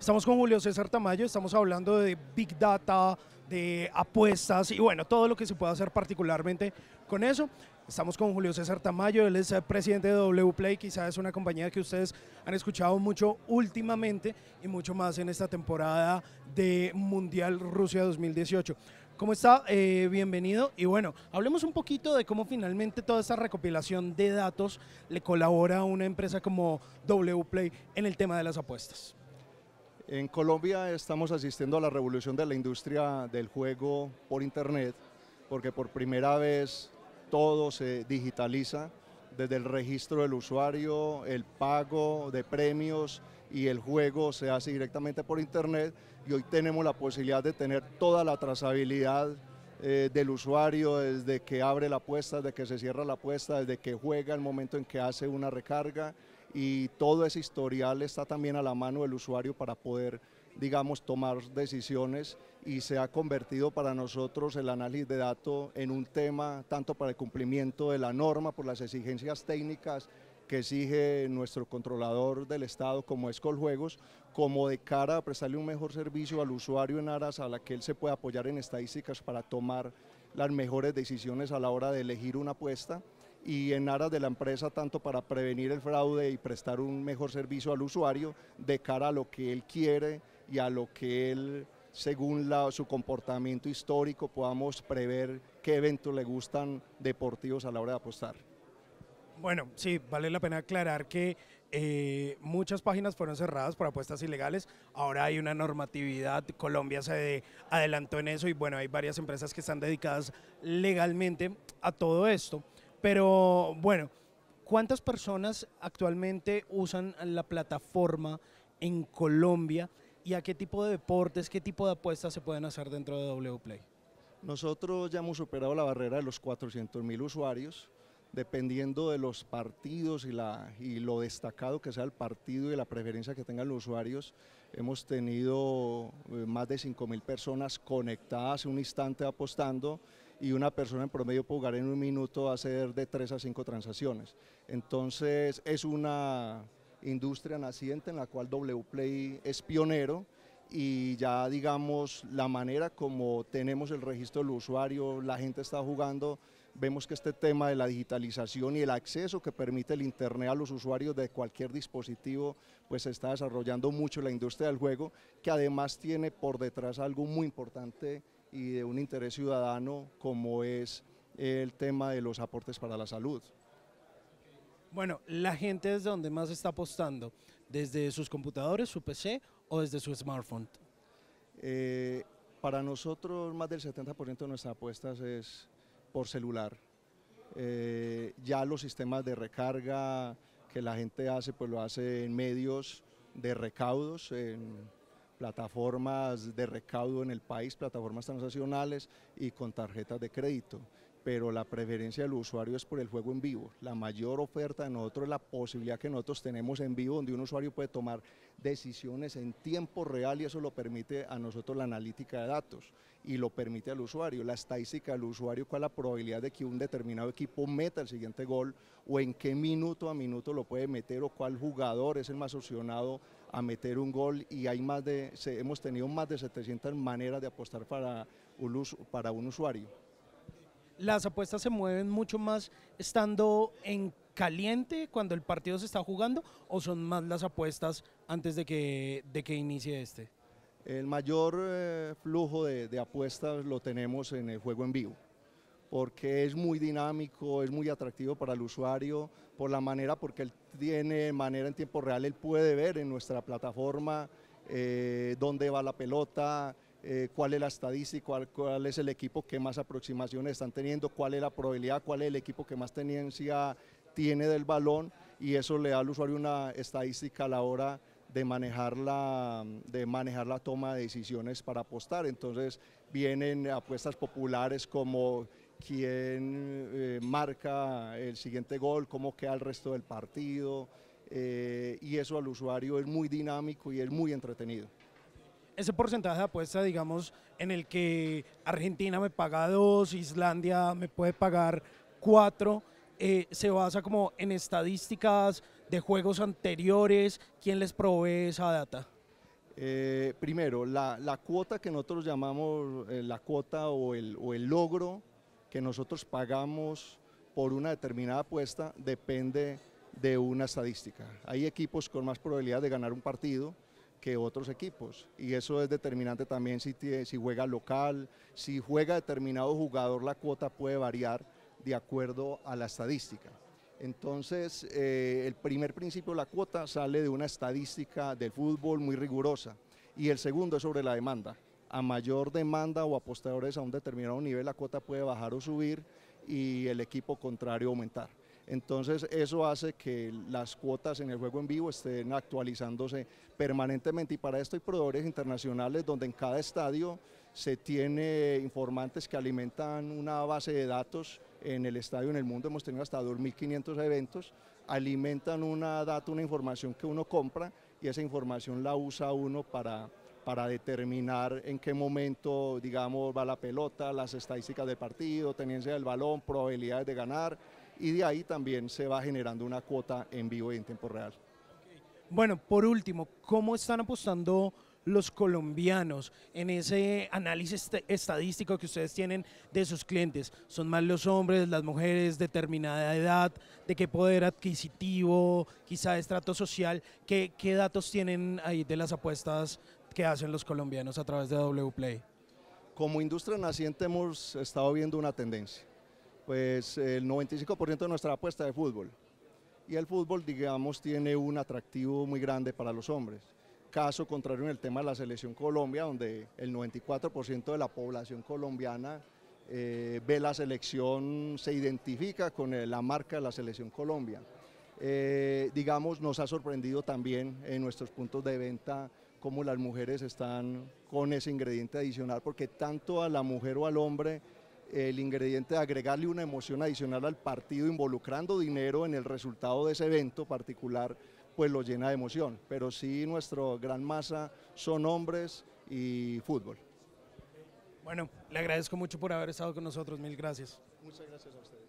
Estamos con Julio César Tamayo, estamos hablando de Big Data, de apuestas y bueno, todo lo que se puede hacer particularmente con eso. Estamos con Julio César Tamayo, él es el eh, presidente de Wplay, quizás es una compañía que ustedes han escuchado mucho últimamente y mucho más en esta temporada de Mundial Rusia 2018. ¿Cómo está? Eh, bienvenido. Y bueno, hablemos un poquito de cómo finalmente toda esta recopilación de datos le colabora a una empresa como Wplay en el tema de las apuestas. En Colombia estamos asistiendo a la revolución de la industria del juego por Internet, porque por primera vez todo se digitaliza, desde el registro del usuario, el pago de premios y el juego se hace directamente por Internet y hoy tenemos la posibilidad de tener toda la trazabilidad eh, del usuario desde que abre la apuesta, desde que se cierra la apuesta, desde que juega, el momento en que hace una recarga y todo ese historial está también a la mano del usuario para poder, digamos, tomar decisiones y se ha convertido para nosotros el análisis de datos en un tema tanto para el cumplimiento de la norma, por las exigencias técnicas que exige nuestro controlador del Estado como es Coljuegos, como de cara a prestarle un mejor servicio al usuario en aras a la que él se pueda apoyar en estadísticas para tomar las mejores decisiones a la hora de elegir una apuesta y en aras de la empresa tanto para prevenir el fraude y prestar un mejor servicio al usuario de cara a lo que él quiere y a lo que él, según su comportamiento histórico, podamos prever qué eventos le gustan deportivos a la hora de apostar. Bueno, sí, vale la pena aclarar que eh, muchas páginas fueron cerradas por apuestas ilegales. Ahora hay una normatividad. Colombia se adelantó en eso y bueno, hay varias empresas que están dedicadas legalmente a todo esto. Pero bueno, ¿cuántas personas actualmente usan la plataforma en Colombia y a qué tipo de deportes, qué tipo de apuestas se pueden hacer dentro de WPlay? Nosotros ya hemos superado la barrera de los 400 mil usuarios dependiendo de los partidos y, y lo destacado que sea el partido y la preferencia que tengan los usuarios, hemos tenido eh, más de 5.000 personas conectadas un instante apostando y una persona en promedio puede jugar en un minuto hacer de 3 a 5 transacciones. Entonces es una industria naciente en la cual Wplay es pionero y ya digamos la manera como tenemos el registro del usuario, la gente está jugando, vemos que este tema de la digitalización y el acceso que permite el Internet a los usuarios de cualquier dispositivo, pues se está desarrollando mucho la industria del juego, que además tiene por detrás algo muy importante y de un interés ciudadano como es el tema de los aportes para la salud. Bueno, la gente es donde más está apostando, desde sus computadores, su PC o desde su smartphone. Eh, para nosotros más del 70% de nuestras apuestas es por celular. Eh, ya los sistemas de recarga que la gente hace, pues lo hace en medios de recaudos, en plataformas de recaudo en el país, plataformas transnacionales y con tarjetas de crédito. Pero la preferencia del usuario es por el juego en vivo. La mayor oferta de nosotros es la posibilidad que nosotros tenemos en vivo, donde un usuario puede tomar decisiones en tiempo real y eso lo permite a nosotros la analítica de datos y lo permite al usuario. La estadística del usuario, cuál es la probabilidad de que un determinado equipo meta el siguiente gol o en qué minuto a minuto lo puede meter o cuál jugador es el más opcionado a meter un gol y hay más de, hemos tenido más de 700 maneras de apostar para un, para un usuario. Las apuestas se mueven mucho más estando en caliente cuando el partido se está jugando o son más las apuestas antes de que, de que inicie este? El mayor eh, flujo de, apuestas lo tenemos en el juego en vivo, porque es muy dinámico, es muy atractivo para el usuario, por la manera, porque él tiene manera en tiempo real, él puede ver en nuestra plataforma eh, dónde va la pelota, eh, cuál es la estadística, cuál, es el equipo que más aproximaciones están teniendo, cuál es la probabilidad, cuál es el equipo que más tenencia tiene del balón y eso le da al usuario una estadística a la hora de manejar la, de manejar la toma de decisiones para apostar. Entonces vienen apuestas populares como quién eh, marca el siguiente gol, cómo queda el resto del partido, eh, y eso al usuario es muy dinámico y es muy entretenido. Ese porcentaje de apuesta, digamos, en el que Argentina me paga dos, Islandia me puede pagar cuatro, eh, se basa como en estadísticas de juegos anteriores? ¿Quién les provee esa data? Eh, primero, la, cuota que nosotros llamamos eh, la cuota o el, logro que nosotros pagamos por una determinada apuesta depende de una estadística. Hay equipos con más probabilidad de ganar un partido que otros equipos y eso es determinante también si juega local, si juega determinado jugador la cuota puede variar de acuerdo a la estadística. Entonces, eh, el primer principio, la cuota, sale de una estadística del fútbol muy rigurosa. Y el segundo es sobre la demanda. A mayor demanda o apostadores a un determinado nivel, la cuota puede bajar o subir y el equipo contrario aumentar. Entonces eso hace que las cuotas en el juego en vivo estén actualizándose permanentemente y para esto hay proveedores internacionales donde en cada estadio se tiene informantes que alimentan una base de datos en el estadio, en el mundo, hemos tenido hasta 2.500 eventos, alimentan una data, una información que uno compra y esa información la usa uno para, para determinar en qué momento, digamos, va la pelota, las estadísticas del partido, tenencia del balón, probabilidades de ganar y de ahí también se va generando una cuota en vivo y en tiempo real. Bueno, por último, ¿cómo están apostando? los colombianos en ese análisis estadístico que ustedes tienen de sus clientes? ¿Son más los hombres, las mujeres, determinada edad? ¿De qué poder adquisitivo, quizá estrato social? ¿Qué, datos tienen ahí de las apuestas que hacen los colombianos a través de WPlay? Como industria naciente hemos estado viendo una tendencia. Pues el 95% de nuestra apuesta de fútbol. Y el fútbol, digamos, tiene un atractivo muy grande para los hombres caso contrario en el tema de la selección Colombia, donde el 94% de la población colombiana eh, ve la selección, se identifica con la marca de la selección Colombia. Eh, digamos, nos ha sorprendido también en nuestros puntos de venta cómo las mujeres están con ese ingrediente adicional, porque tanto a la mujer o al hombre el ingrediente de agregarle una emoción adicional al partido involucrando dinero en el resultado de ese evento particular pues lo llena de emoción, pero sí nuestra gran masa son hombres y fútbol. Bueno, le agradezco mucho por haber estado con nosotros, mil gracias. Muchas gracias a usted.